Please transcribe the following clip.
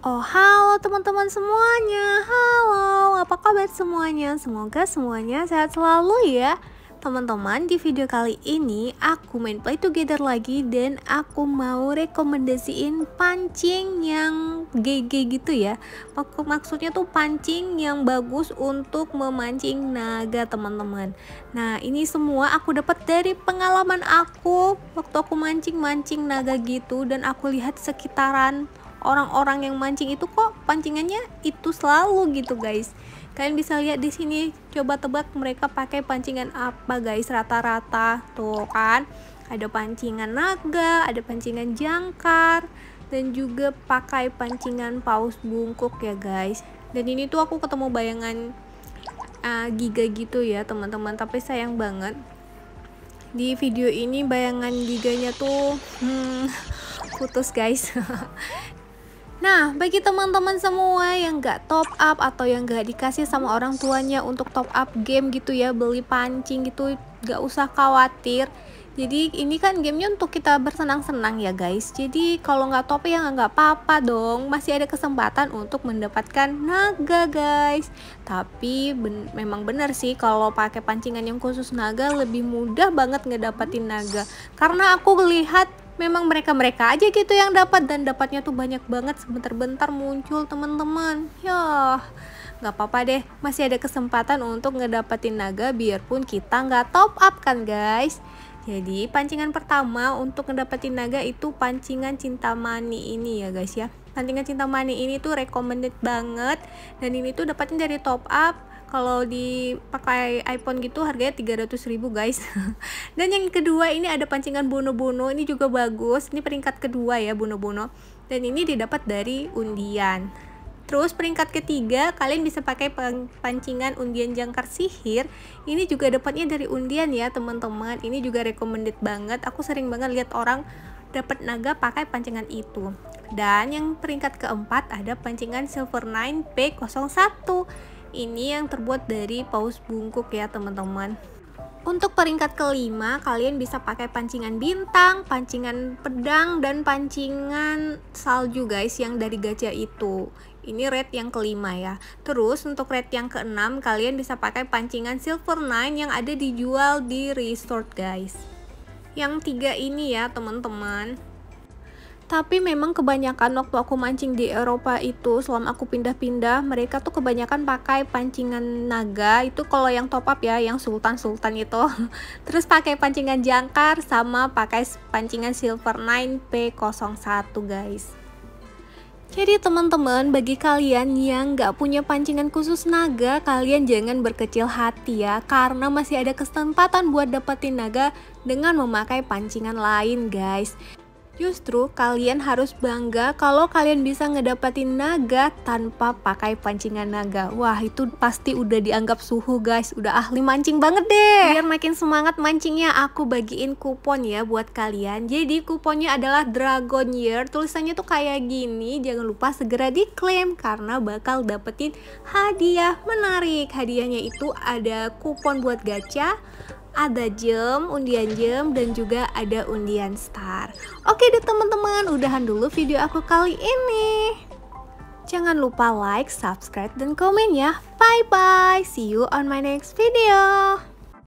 Oh halo teman-teman semuanya, halo apa kabar semuanya? Semoga semuanya sehat selalu ya Teman-teman di video kali ini aku main play together lagi dan aku mau rekomendasiin pancing yang GG gitu ya Mak Maksudnya tuh pancing yang bagus untuk memancing naga teman-teman Nah ini semua aku dapat dari pengalaman aku waktu aku mancing-mancing naga gitu dan aku lihat sekitaran orang-orang yang mancing itu kok pancingannya itu selalu gitu guys kalian bisa lihat di sini coba tebak mereka pakai pancingan apa guys rata-rata tuh kan ada pancingan naga ada pancingan jangkar dan juga pakai pancingan paus bungkuk ya guys dan ini tuh aku ketemu bayangan uh, giga gitu ya teman-teman tapi sayang banget di video ini bayangan giganya tuh hmm, putus guys Nah, bagi teman-teman semua yang gak top up atau yang gak dikasih sama orang tuanya untuk top up game gitu ya, beli pancing gitu, gak usah khawatir. Jadi ini kan gamenya untuk kita bersenang-senang ya guys. Jadi kalau nggak top ya nggak apa-apa dong. Masih ada kesempatan untuk mendapatkan naga guys. Tapi ben memang benar sih kalau pakai pancingan yang khusus naga lebih mudah banget ngedapatin naga. Karena aku lihat memang mereka-mereka aja gitu yang dapat dan dapatnya tuh banyak banget sebentar-bentar muncul teman-teman ya nggak apa-apa deh masih ada kesempatan untuk ngedapetin naga biarpun kita nggak top up kan guys jadi pancingan pertama untuk ngedapetin naga itu pancingan cinta mani ini ya guys ya pancingan cinta mani ini tuh recommended banget dan ini tuh dapatnya dari top up kalau dipakai iPhone gitu harganya 300 ribu guys dan yang kedua ini ada pancingan bono-bono ini juga bagus ini peringkat kedua ya bono-bono dan ini didapat dari undian Terus peringkat ketiga kalian bisa pakai pancingan undian jangkar sihir. Ini juga dapatnya dari undian ya teman-teman. Ini juga recommended banget. Aku sering banget lihat orang dapat naga pakai pancingan itu. Dan yang peringkat keempat ada pancingan Silver 9 P01. Ini yang terbuat dari paus bungkuk ya teman-teman. Untuk peringkat kelima, kalian bisa pakai pancingan bintang, pancingan pedang, dan pancingan salju guys yang dari gajah itu. Ini red yang kelima ya. Terus untuk red yang keenam, kalian bisa pakai pancingan silver nine yang ada dijual di resort guys. Yang tiga ini ya teman-teman tapi memang kebanyakan waktu aku mancing di Eropa itu selama aku pindah-pindah mereka tuh kebanyakan pakai pancingan naga itu kalau yang top up ya yang sultan-sultan itu terus pakai pancingan jangkar sama pakai pancingan silver 9P01 guys jadi teman-teman, bagi kalian yang nggak punya pancingan khusus naga, kalian jangan berkecil hati ya, karena masih ada kesempatan buat dapetin naga dengan memakai pancingan lain guys. Justru kalian harus bangga kalau kalian bisa ngedapatin naga tanpa pakai pancingan naga. Wah, itu pasti udah dianggap suhu, guys. Udah ahli mancing banget deh. Biar makin semangat mancingnya, aku bagiin kupon ya buat kalian. Jadi kuponnya adalah Dragon Year. Tulisannya tuh kayak gini. Jangan lupa segera diklaim karena bakal dapetin hadiah menarik. Hadiahnya itu ada kupon buat gacha, ada jam, undian jam, dan juga ada undian star. Oke deh teman-teman, udahan dulu video aku kali ini. Jangan lupa like, subscribe, dan komen ya. Bye-bye, see you on my next video.